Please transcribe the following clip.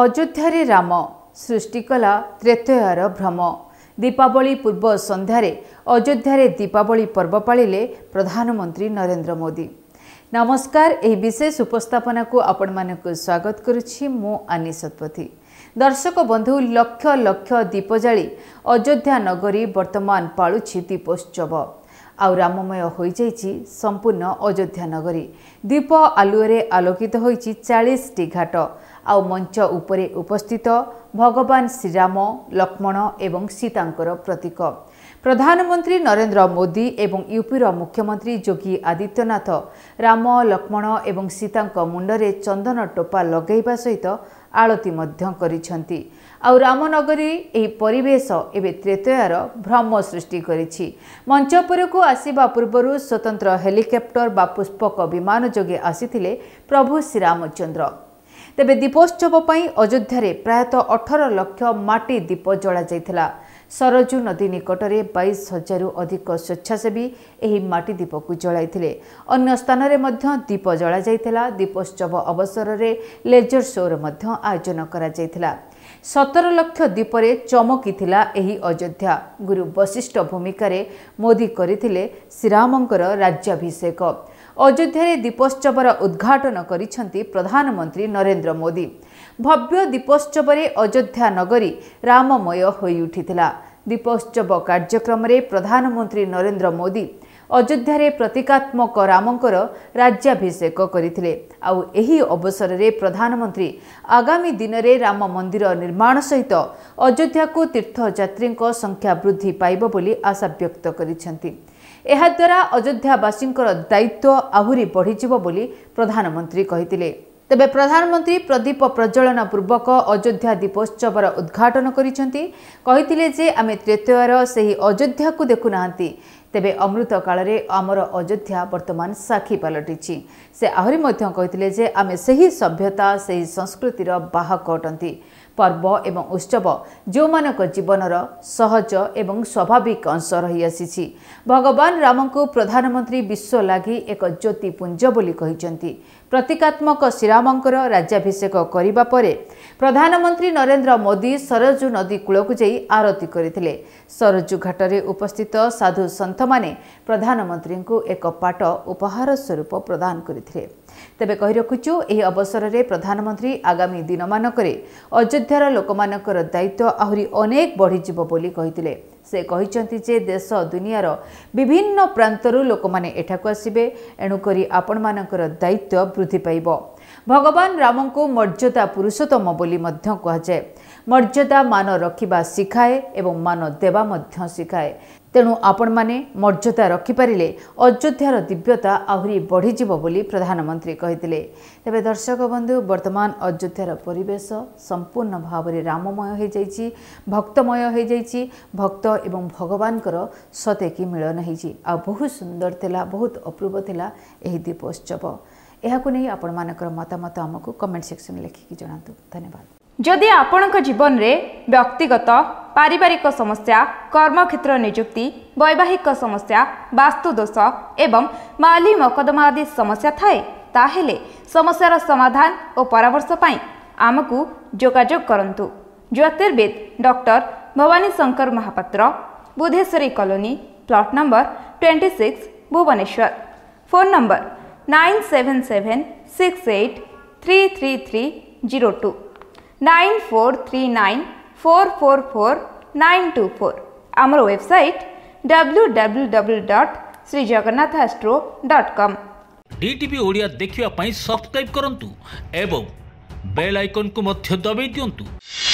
ଅଯୋଧ୍ୟାରେ ରାମ ସୃଷ୍ଟି କଲା ତ୍ରେତୟାର ଭ୍ରମ ଦୀପାବଳି ପୂର୍ବ ସନ୍ଧ୍ୟାରେ ଅଯୋଧ୍ୟାରେ ଦୀପାବଳି ପର୍ବ ପାଳିଲେ ପ୍ରଧାନମନ୍ତ୍ରୀ ନରେନ୍ଦ୍ର ମୋଦି ନମସ୍କାର ଏହି ବିଶେଷ ଉପସ୍ଥାପନାକୁ ଆପଣମାନଙ୍କୁ ସ୍ୱାଗତ କରୁଛି ମୁଁ ଆନି ଶତପଥୀ ଦର୍ଶକ ବନ୍ଧୁ ଲକ୍ଷ ଲକ୍ଷ ଦୀପ ଜାଳି ଅଯୋଧ୍ୟା ନଗରୀ ବର୍ତ୍ତମାନ ପାଳୁଛି ଦୀପୋତ୍ସବ ଆଉ ରାମମୟ ହୋଇଯାଇଛି ସମ୍ପୂର୍ଣ୍ଣ ଅଯୋଧ୍ୟା ନଗରୀ ଦୀପ ଆଲୁଅରେ ଆଲୋକିତ ହୋଇଛି ଚାଳିଶଟି ଘାଟ ଆଉ ମଞ୍ଚ ଉପରେ ଉପସ୍ଥିତ ଭଗବାନ ଶ୍ରୀରାମ ଲକ୍ଷ୍ମଣ ଏବଂ ସୀତାଙ୍କର ପ୍ରତୀକ ପ୍ରଧାନମନ୍ତ୍ରୀ ନରେନ୍ଦ୍ର ମୋଦି ଏବଂ ୟୁପିର ମୁଖ୍ୟମନ୍ତ୍ରୀ ଯୋଗୀ ଆଦିତ୍ୟନାଥ ରାମ ଲକ୍ଷ୍ମଣ ଏବଂ ସୀତାଙ୍କ ମୁଣ୍ଡରେ ଚନ୍ଦନ ଟୋପା ଲଗାଇବା ସହିତ ଆଳତୀ ମଧ୍ୟ କରିଛନ୍ତି ଆଉ ରାମନଗରୀ ଏହି ପରିବେଶ ଏବେ ତ୍ରେତୟାର ଭ୍ରମ ସୃଷ୍ଟି କରିଛି ମଞ୍ଚ ଉପରକୁ ଆସିବା ପୂର୍ବରୁ ସ୍ୱତନ୍ତ୍ର ହେଲିକପ୍ଟର ବା ପୁଷ୍ପକ ବିମାନ ଯୋଗେ ଆସିଥିଲେ ପ୍ରଭୁ ଶ୍ରୀରାମଚନ୍ଦ୍ର ତେବେ ଦୀପୋତ୍ସବ ପାଇଁ ଅଯୋଧ୍ୟାରେ ପ୍ରାୟତଃ ଅଠର ଲକ୍ଷ ମାଟି ଦୀପ ଜଳାଯାଇଥିଲା ସରଜୁ ନଦୀ ନିକଟରେ ବାଇଶ ହଜାରରୁ ଅଧିକ ସ୍ୱେଚ୍ଛାସେବୀ ଏହି ମାଟି ଦୀପକୁ ଜଳାଇଥିଲେ ଅନ୍ୟ ସ୍ଥାନରେ ମଧ୍ୟ ଦୀପ ଜଳାଯାଇଥିଲା ଦୀପୋତ୍ସବ ଅବସରରେ ଲେଜର ସୋର ମଧ୍ୟ ଆୟୋଜନ କରାଯାଇଥିଲା ସତର ଲକ୍ଷ ଦୀପରେ ଚମକିଥିଲା ଏହି ଅଯୋଧ୍ୟା ଗୁରୁ ବଶିଷ୍ଠ ଭୂମିକାରେ ମୋଦି କରିଥିଲେ ଶ୍ରୀରାମଙ୍କର ରାଜ୍ୟାଭିଷେକ ଅଯୋଧ୍ୟାରେ ଦୀପୋତ୍ସବର ଉଦ୍ଘାଟନ କରିଛନ୍ତି ପ୍ରଧାନମନ୍ତ୍ରୀ ନରେନ୍ଦ୍ର ମୋଦି ଭବ୍ୟ ଦୀପୋତ୍ସବରେ ଅଯୋଧ୍ୟା ନଗରୀ ରାମମୟ ହୋଇଉଠିଥିଲା ଦୀପୋତ୍ସବ କାର୍ଯ୍ୟକ୍ରମରେ ପ୍ରଧାନମନ୍ତ୍ରୀ ନରେନ୍ଦ୍ର ମୋଦି ଅଯୋଧ୍ୟାରେ ପ୍ରତୀକାତ୍ମକ ରାମଙ୍କର ରାଜ୍ୟାଭିଷେକ କରିଥିଲେ ଆଉ ଏହି ଅବସରରେ ପ୍ରଧାନମନ୍ତ୍ରୀ ଆଗାମୀ ଦିନରେ ରାମ ମନ୍ଦିର ନିର୍ମାଣ ସହିତ ଅଯୋଧ୍ୟାକୁ ତୀର୍ଥଯାତ୍ରୀଙ୍କ ସଂଖ୍ୟା ବୃଦ୍ଧି ପାଇବ ବୋଲି ଆଶା ବ୍ୟକ୍ତ କରିଛନ୍ତି ଏହାଦ୍ୱାରା ଅଯୋଧ୍ୟାବାସୀଙ୍କର ଦାୟିତ୍ୱ ଆହୁରି ବଢ଼ିଯିବ ବୋଲି ପ୍ରଧାନମନ୍ତ୍ରୀ କହିଥିଲେ ତେବେ ପ୍ରଧାନମନ୍ତ୍ରୀ ପ୍ରଦୀପ ପ୍ରଜ୍ୱଳନ ପୂର୍ବକ ଅଯୋଧ୍ୟା ଦୀପୋତ୍ସବର ଉଦ୍ଘାଟନ କରିଛନ୍ତି କହିଥିଲେ ଯେ ଆମେ ତୃତୀୟର ସେହି ଅଯୋଧ୍ୟାକୁ ଦେଖୁନାହାନ୍ତି ତେବେ ଅମୃତ କାଳରେ ଆମର ଅଯୋଧ୍ୟା ବର୍ତ୍ତମାନ ସାକ୍ଷୀ ପାଲଟିଛି ସେ ଆହୁରି ମଧ୍ୟ କହିଥିଲେ ଯେ ଆମେ ସେହି ସଭ୍ୟତା ସେହି ସଂସ୍କୃତିର ବାହକ ଅଟନ୍ତି ପର୍ବ ଏବଂ ଉତ୍ସବ ଯେଉଁମାନଙ୍କ ଜୀବନର ସହଜ ଏବଂ ସ୍ୱାଭାବିକ ଅଂଶ ରହିଆସିଛି ଭଗବାନ ରାମଙ୍କୁ ପ୍ରଧାନମନ୍ତ୍ରୀ ବିଶ୍ୱ ଲାଗି ଏକ ଜ୍ୟୋତିପୁଞ୍ଜ ବୋଲି କହିଛନ୍ତି ପ୍ରତୀକାତ୍ମକ ଶ୍ରୀରାମଙ୍କର ରାଜ୍ୟାଭିଷେକ କରିବା ପରେ ପ୍ରଧାନମନ୍ତ୍ରୀ ନରେନ୍ଦ୍ର ମୋଦି ସରଜୁ ନଦୀ କୂଳକୁ ଯାଇ ଆରତୀ କରିଥିଲେ ସରଜୁ ଘାଟରେ ଉପସ୍ଥିତ ସାଧୁ ସନ୍ଥମାନେ ପ୍ରଧାନମନ୍ତ୍ରୀଙ୍କୁ ଏକ ପାଟ ଉପହାର ସ୍ୱରୂପ ପ୍ରଦାନ କରିଥିଲେ ତେବେ କହି ରଖୁଛୁ ଏହି ଅବସରରେ ପ୍ରଧାନମନ୍ତ୍ରୀ ଆଗାମୀ ଦିନମାନଙ୍କରେ ଅଯୋଧ୍ୟ ଯୋଦ୍ଧାର ଲୋକମାନଙ୍କର ଦାୟିତ୍ୱ ଆହୁରି ଅନେକ ବଢ଼ିଯିବ ବୋଲି କହିଥିଲେ ସେ କହିଛନ୍ତି ଯେ ଦେଶ ଦୁନିଆର ବିଭିନ୍ନ ପ୍ରାନ୍ତରୁ ଲୋକମାନେ ଏଠାକୁ ଆସିବେ ଏଣୁକରି ଆପଣମାନଙ୍କର ଦାୟିତ୍ୱ ବୃଦ୍ଧି ପାଇବ ଭଗବାନ ରାମଙ୍କୁ ମର୍ଯ୍ୟାଦା ପୁରୁଷୋତ୍ତମ ବୋଲି ମଧ୍ୟ କୁହାଯାଏ ମର୍ଯ୍ୟାଦା ମାନ ରଖିବା ଶିଖାଏ ଏବଂ ମାନ ଦେବା ମଧ୍ୟ ଶିଖାଏ ତେଣୁ ଆପଣମାନେ ମର୍ଯ୍ୟାଦା ରଖିପାରିଲେ ଅଯୋଧ୍ୟାର ଦିବ୍ୟତା ଆହୁରି ବଢ଼ିଯିବ ବୋଲି ପ୍ରଧାନମନ୍ତ୍ରୀ କହିଥିଲେ ତେବେ ଦର୍ଶକ ବନ୍ଧୁ ବର୍ତ୍ତମାନ ଅଯୋଧ୍ୟାର ପରିବେଶ ସମ୍ପୂର୍ଣ୍ଣ ଭାବରେ ରାମମୟ ହୋଇଯାଇଛି ଭକ୍ତମୟ ହୋଇଯାଇଛି ଭକ୍ତ ଏବଂ ଭଗବାନଙ୍କର ସତେକି ମିଳନ ହୋଇଛି ଆଉ ବହୁତ ସୁନ୍ଦର ଥିଲା ବହୁତ ଅପୂର୍ବ ଥିଲା ଏହି ଦୀପୋତ୍ସବ यहाँ आपमत आमेन्ट सेक्सन लेखि जु धन्यवाद जिउ जीवन रे व्यक्तिगत पारिवारिक समस्या कर्म क्षेत्र नियुक्ति वैवाहिक समस्या वास्तुदोष एवं माली मकदमा आदि समस्या समस्यार समाधान ओमर्श आमकु जोजु ज्योतिर्वेद doctor Bhabani Shankar Mahapatra Budheswari colony plot number twenty six Bhubaneswar phone number 97768333302 94394444924 আমার ওয়েবসাইট www.srijagannathastro.com ডিটিভি ওড়িয়া দেখিবা পাই সাবস্ক্রাইব করন্তু এবং বেল আইকনকু মধ্য দবাই দিয়ন্তু